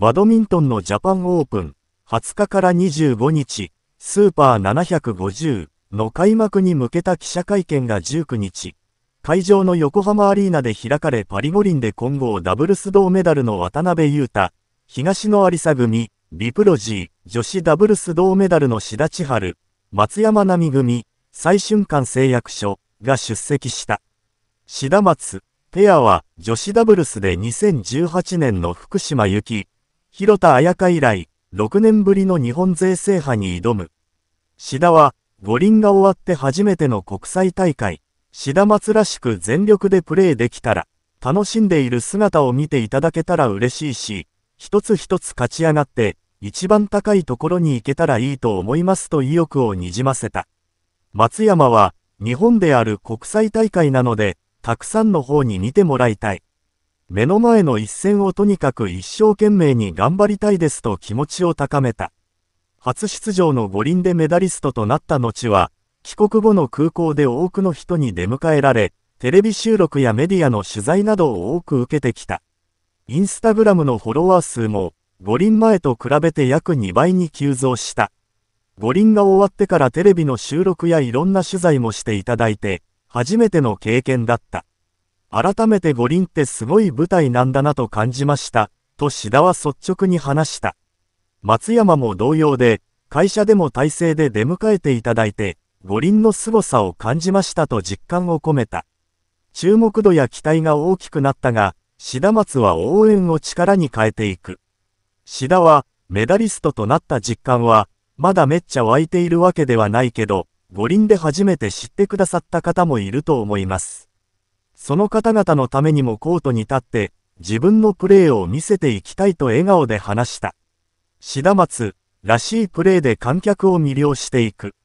バドミントンのジャパンオープン、20日から25日、スーパー750の開幕に向けた記者会見が19日、会場の横浜アリーナで開かれパリ五輪で混合ダブルス銅メダルの渡辺優太、東野有沙組、ビプロジー、女子ダブルス銅メダルの志田千春、松山奈美組、最瞬間制約書が出席した。志田松、ペアは女子ダブルスで2018年の福島行き、広田彩香以来、6年ぶりの日本勢制覇に挑む。志田は、五輪が終わって初めての国際大会、志田松らしく全力でプレーできたら、楽しんでいる姿を見ていただけたら嬉しいし、一つ一つ勝ち上がって、一番高いところに行けたらいいと思いますと意欲をにじませた。松山は、日本である国際大会なので、たくさんの方に見てもらいたい。目の前の一戦をとにかく一生懸命に頑張りたいですと気持ちを高めた。初出場の五輪でメダリストとなった後は、帰国後の空港で多くの人に出迎えられ、テレビ収録やメディアの取材などを多く受けてきた。インスタグラムのフォロワー数も、五輪前と比べて約2倍に急増した。五輪が終わってからテレビの収録やいろんな取材もしていただいて、初めての経験だった。改めて五輪ってすごい舞台なんだなと感じました、と志田は率直に話した。松山も同様で、会社でも体制で出迎えていただいて、五輪の凄さを感じましたと実感を込めた。注目度や期待が大きくなったが、志田松は応援を力に変えていく。志田は、メダリストとなった実感は、まだめっちゃ湧いているわけではないけど、五輪で初めて知ってくださった方もいると思います。その方々のためにもコートに立って、自分のプレーを見せていきたいと笑顔で話した。志田松らしいプレーで観客を魅了していく。